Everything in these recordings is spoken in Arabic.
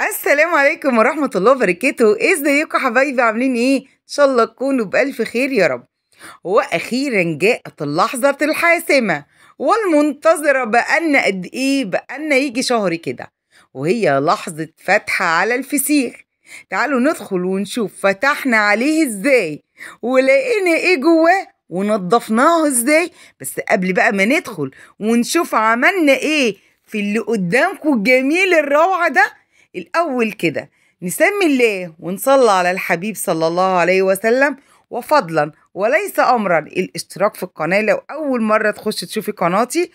السلام عليكم ورحمة الله وبركاته ازيكم حبايبي عاملين ايه ان شاء الله تكونوا بألف خير يا رب واخيرا جاءت اللحظة الحاسمة والمنتظرة بقالنا قد ايه بقالنا يجي شهر كده وهي لحظة فتحة على الفسيخ تعالوا ندخل ونشوف فتحنا عليه ازاي ولقينا ايه جواه ونضفناه ازاي بس قبل بقى ما ندخل ونشوف عملنا ايه في اللي قدامكم الجميل الروعة ده الأول كده نسمي الله ونصلي على الحبيب صلى الله عليه وسلم وفضلا وليس أمرا الاشتراك في القناة لو أول مرة تخش تشوفي قناتي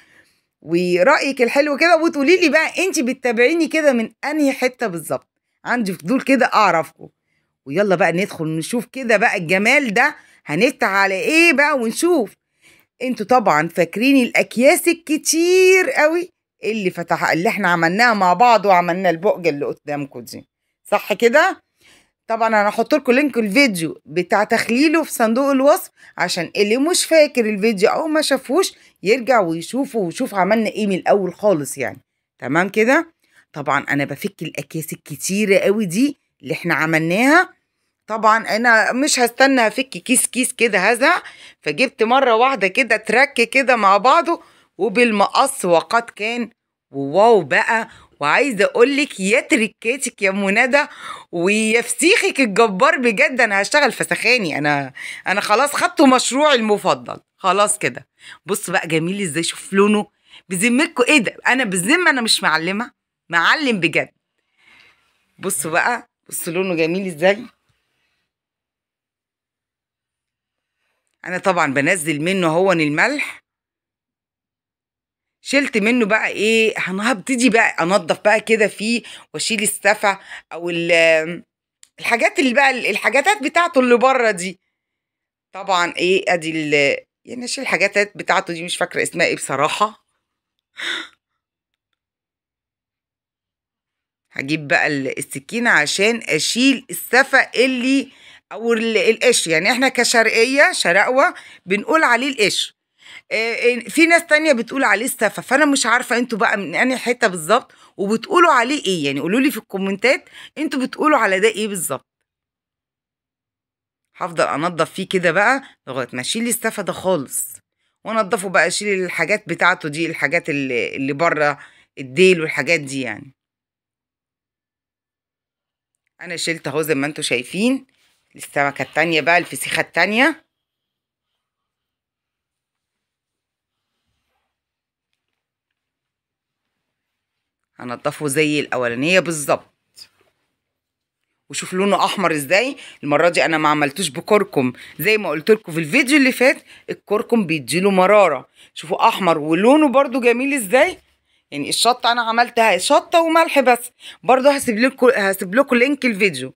ورأيك الحلو كده وتقولي لي بقى أنت بتتابعيني كده من أنهي حتة بالظبط عندي فضول كده أعرفكم ويلا بقى ندخل نشوف كده بقى الجمال ده هنفتح على إيه بقى ونشوف انتوا طبعا فاكرين الأكياس الكتير قوي اللي فتح اللي احنا عملناها مع بعض وعملنا البقجه اللي قدامكم دي صح كده طبعا انا هحط لكم لينك الفيديو بتاع تخليله في صندوق الوصف عشان اللي مش فاكر الفيديو او ما شافوش يرجع ويشوفه ويشوف عملنا ايه من الاول خالص يعني تمام كده طبعا انا بفك الاكياس الكتيره قوي دي اللي احنا عملناها طبعا انا مش هستنى افك كيس كيس كده هذا فجبت مره واحده كده ترك كده مع بعضه وبالمقص وقد كان وواو بقى وعايزه اقول لك يا تركاتك يا منادى ويا فسيخك الجبار بجد انا هشتغل فسخاني انا انا خلاص خدته مشروعي المفضل خلاص كده بص بقى جميل ازاي شوف لونه بذمتكم ايه ده انا بالذمه انا مش معلمه معلم بجد بصوا بقى بصوا لونه جميل ازاي انا طبعا بنزل منه هون الملح شلت منه بقى ايه هبتدي بقى انضف بقى كده فيه واشيل السفع او الحاجات اللي بقى الحاجاتات بتاعته اللي بره دي طبعا ايه ادي ال يعني اشيل الحاجاتات بتاعته دي مش فاكره اسمها ايه بصراحه هجيب بقى السكينه عشان اشيل السفق اللي او القش يعني احنا كشرقيه شرقوه بنقول عليه القش آه، آه، في ناس تانية بتقول عليه السفة فانا مش عارفه انتوا بقى من انهي حته بالظبط وبتقولوا عليه ايه يعني قولوا لي في الكومنتات انتوا بتقولوا على ده ايه بالظبط هفضل انضف فيه كده بقى لغايه ما اشيل السفة ده خالص وانضفه بقى اشيل الحاجات بتاعته دي الحاجات اللي, اللي بره الديل والحاجات دي يعني انا شلت اهو زي ما انتوا شايفين السمكه التانية بقى الفسيخه التانية هنضفه زي الاولانيه بالظبط وشوف لونه احمر ازاي المره دي انا ما عملتوش بكركم زي ما قلت لكم في الفيديو اللي فات الكركم بيديله مراره شوفوا احمر ولونه برده جميل ازاي يعني الشطه انا عملتها شطه وملح بس برده هسيب لكم هسيب لكم لينك الفيديو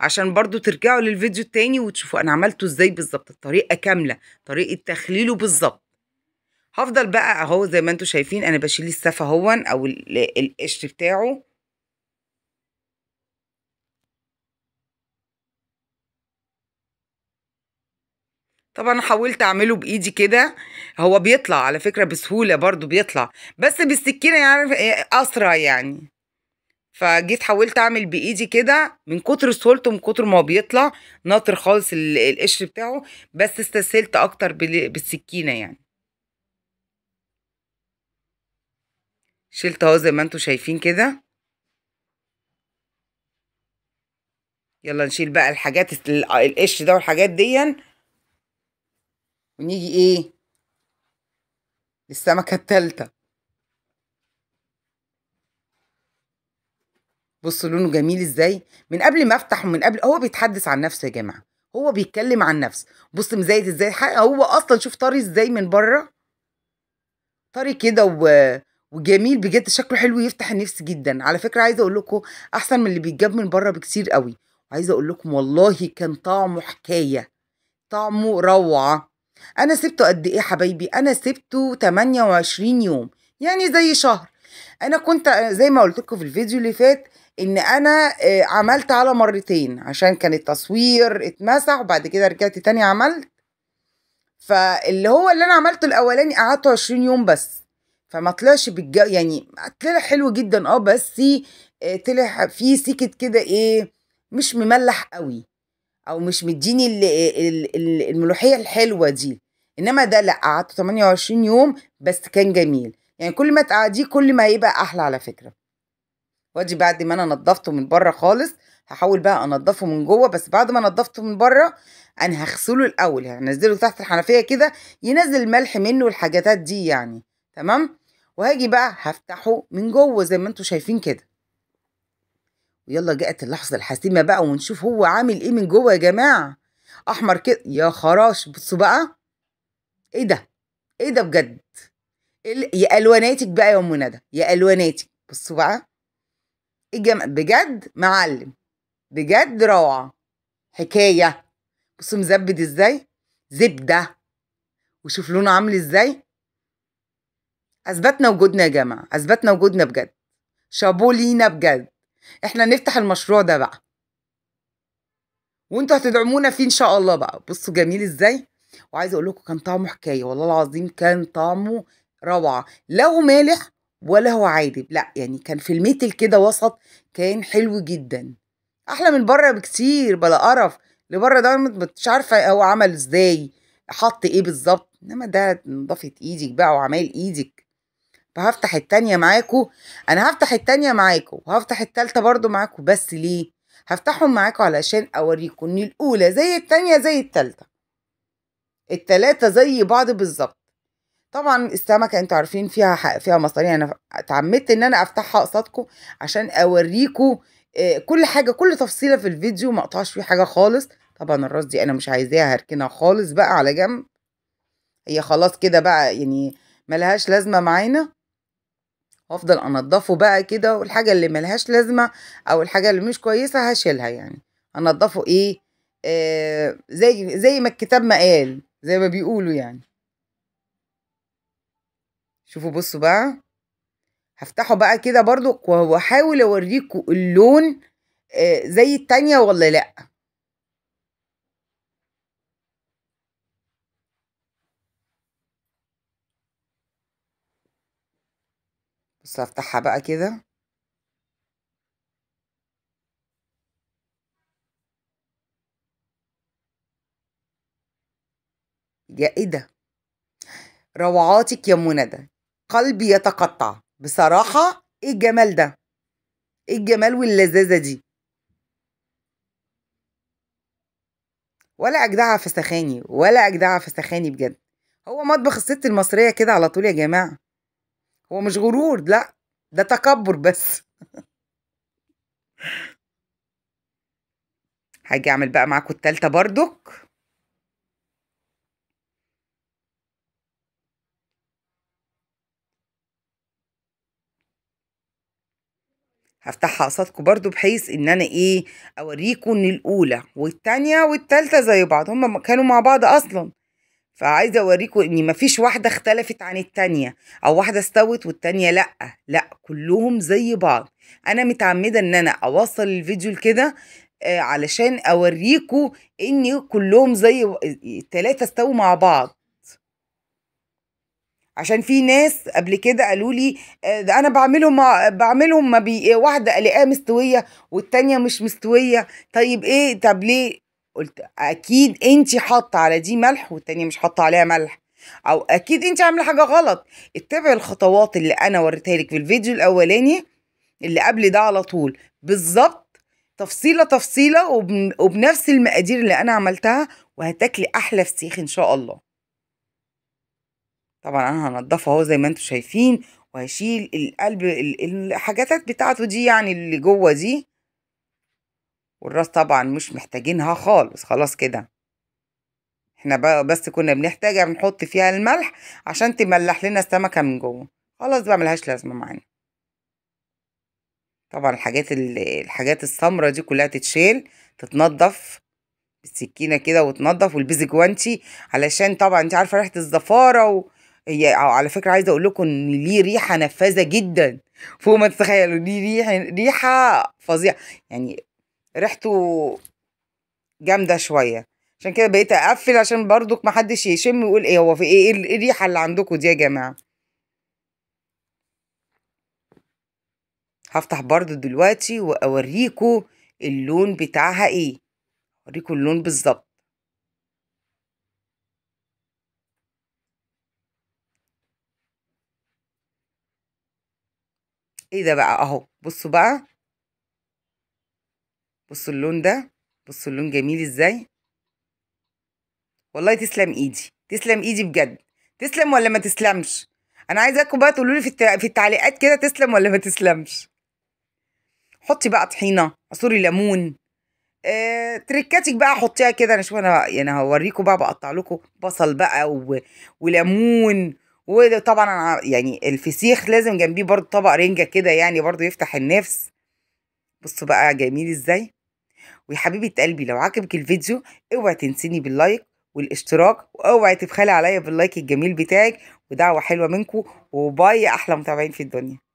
عشان برضو ترجعوا للفيديو التاني وتشوفوا انا عملته ازاي بالظبط الطريقه كامله طريقه تخليله بالظبط هفضل بقى اهو زي ما انتم شايفين انا بشيل السف اهون او القشر بتاعه طبعا حاولت اعمله بايدي كده هو بيطلع على فكره بسهوله برضو بيطلع بس بالسكينه يعني إيه، اسرع يعني فجيت حاولت اعمل بايدي كده من كتر سهولته من كتر ما هو بيطلع ناطر خالص القشر بتاعه بس استسهلت اكتر بالسكينه يعني شلت اهو زي ما انتوا شايفين كده يلا نشيل بقى الحاجات القش ده والحاجات دي ونيجي ايه للسمكة التالتة بصوا لونه جميل ازاي من قبل ما افتح ومن قبل هو بيتحدث عن نفسه يا جماعه هو بيتكلم عن نفسه بص مزيت ازاي هو اصلا شوف طري ازاي من بره طري كده و... وجميل بجد شكله حلو يفتح النفس جدا على فكره عايزه اقول لكم احسن من اللي بيتجاب من بره بكتير قوي وعايزه اقول لكم والله كان طعمه حكايه طعمه روعه انا سبته قد ايه حبايبي انا سبته 28 يوم يعني زي شهر انا كنت زي ما قلت لكم في الفيديو اللي فات ان انا آه، عملت على مرتين عشان كان التصوير اتمسح وبعد كده رجعت تاني عملت فاللي هو اللي انا عملته الاولاني قعدته 20 يوم بس فما طلعش بالج يعني طلع حلو جدا اه بس آه، طلع فيه سكه كده ايه مش مملح قوي او مش مديني الملوحيه الحلوه دي انما ده لا قعدت 28 يوم بس كان جميل يعني كل ما تقعديه كل ما هيبقى احلى على فكره وادي بعد ما انا نضفته من بره خالص هحاول بقى انضفه من جوه بس بعد ما نضفته من بره انا هغسله الاول هنزله تحت الحنفيه كده ينزل الملح منه والحاجات دي يعني تمام وهاجي بقى هفتحه من جوه زي ما انتوا شايفين كده ويلا جاءت اللحظة الحاسمة بقى ونشوف هو عامل ايه من جوه يا جماعة احمر كده يا خراش بصوا بقى ايه ده ايه ده بجد يا الواناتك بقى يا ام ندى يا الواناتك بصوا بقى ايه جم... بجد معلم بجد روعة حكاية بصوا مزبد ازاي زبدة وشوف لونه عامل ازاي اثبتنا وجودنا يا جماعه اثبتنا وجودنا بجد شابو لينا بجد احنا نفتح المشروع ده بقى وانتوا هتدعمونا فيه ان شاء الله بقى بصوا جميل ازاي وعايزه اقول لكم كان طعمه حكايه والله العظيم كان طعمه روعه لا هو مالح ولا هو عادب لا يعني كان في الميتل كده وسط كان حلو جدا احلى من بره بكتير بلا قرف لبره ده مش عارفه هو عمل ازاي حط ايه بالظبط انما ده نضافه ايدك بقى وعمال ايدك فهفتح التانية معاكو أنا هفتح التانية معاكو وهفتح التالتة برضو معاكو بس ليه؟ هفتحهم معاكو علشان أوريكم إن الأولى زي التانية زي التالتة التلاتة زي بعض بالظبط طبعا السمكة انتوا عارفين فيها حق فيها مصاريع أنا اتعمدت إن أنا أفتحها قصادكو عشان أوريكو آه، كل حاجة كل تفصيلة في الفيديو أقطعش فيه حاجة خالص طبعا الراس دي أنا مش عايزاها هركنها خالص بقى على جنب هي خلاص كده بقى يعني ملهاش لازمة معانا وافضل انضفه بقى كده والحاجه اللي ملهاش لازمه او الحاجه اللي مش كويسه هشيلها يعني انضفه ايه آه زي زي ما الكتاب ما قال زي ما بيقولوا يعني شوفوا بصوا بقى هفتحه بقى كده برضو واحاول اوريكم اللون آه زي التانية ولا لأ بس افتحها بقى كده يا ايه ده روعاتك يا منى ده قلبي يتقطع بصراحة ايه الجمال ده ايه الجمال واللذاذة دي ولا اجدعها في سخاني ولا اجدعها في سخاني بجد هو مطبخ الست المصرية كده على طول يا جماعة هو مش غرور لا ده تكبر بس هاجي اعمل بقى معاكم التالتة بردك هفتحها قصادكم برضو بحيث ان انا ايه اوريكم ان الاولى والتانية والتالتة زي بعض هما كانوا مع بعض اصلا فعايزه اوريكم ان مفيش واحده اختلفت عن التانيه او واحده استوت والتانيه لا لا كلهم زي بعض انا متعمده ان انا اوصل الفيديو لكده آه علشان اوريكم ان كلهم زي التلاته استووا مع بعض عشان في ناس قبل كده قالوا لي آه، ده انا بعملهم بعملهم ما بي واحده الاقيها مستويه والتانيه مش مستويه طيب ايه طب ليه قلت اكيد انت حاطه على دي ملح والتانية مش حاطه عليها ملح او اكيد انت عامله حاجه غلط اتبعي الخطوات اللي انا وريتها لك في الفيديو الاولاني اللي قبل ده على طول بالظبط تفصيله تفصيله وبنفس المقادير اللي انا عملتها وهتاكلي احلى فسيخ ان شاء الله طبعا انا هنضفه اهو زي ما انتم شايفين وهشيل القلب الحاجات بتاعته دي يعني اللي جوه دي والراس طبعا مش محتاجينها خالص خلاص كده احنا بس كنا بنحتاجها بنحط فيها الملح عشان تملح لنا السمكه من جوه خلاص بقى ملهاش لازمه معانا طبعا الحاجات الحاجات السمرة دي كلها تتشيل تتنضف بالسكينة كده وتنضف والبيز جوانتي علشان طبعا انت عارفة ريحة الزفارة و... هي على فكرة عايزة اقول لكم ان ليه ريحة نفاذة جدا فوق ما تتخيلوا ليه ريحة ريحة فظيعة يعني ريحته جامدة شوية عشان كده بقيت اقفل عشان برضك محدش يشم ويقول ايه هو في إيه؟, إيه, ايه الريحة اللي عندكم دي يا جماعة هفتح برضو دلوقتي واوريكم اللون بتاعها ايه أوريكو اللون بالظبط ايه ده بقى اهو بصوا بقى بصوا اللون ده بصوا اللون جميل ازاي والله تسلم ايدي تسلم ايدي بجد تسلم ولا ما تسلمش انا عايزاكم بقى تقولوا لي في, في التعليقات كده تسلم ولا ما تسلمش حطي بقى طحينه عصوري ليمون آه، تريكاتك بقى حطيها كده انا شوف انا يعني هوريكم بقى بقطع لكم بصل بقى و... وليمون وطبعا يعني الفسيخ لازم جنبيه برضه طبق رنجه كده يعني برضه يفتح النفس بصوا بقى جميل ازاي ويا حبيبه قلبي لو عجبك الفيديو اوعي تنسيني باللايك والاشتراك واوعي تبخلي عليا باللايك الجميل بتاعك ودعوه حلوه منكم وباي احلى متابعين في الدنيا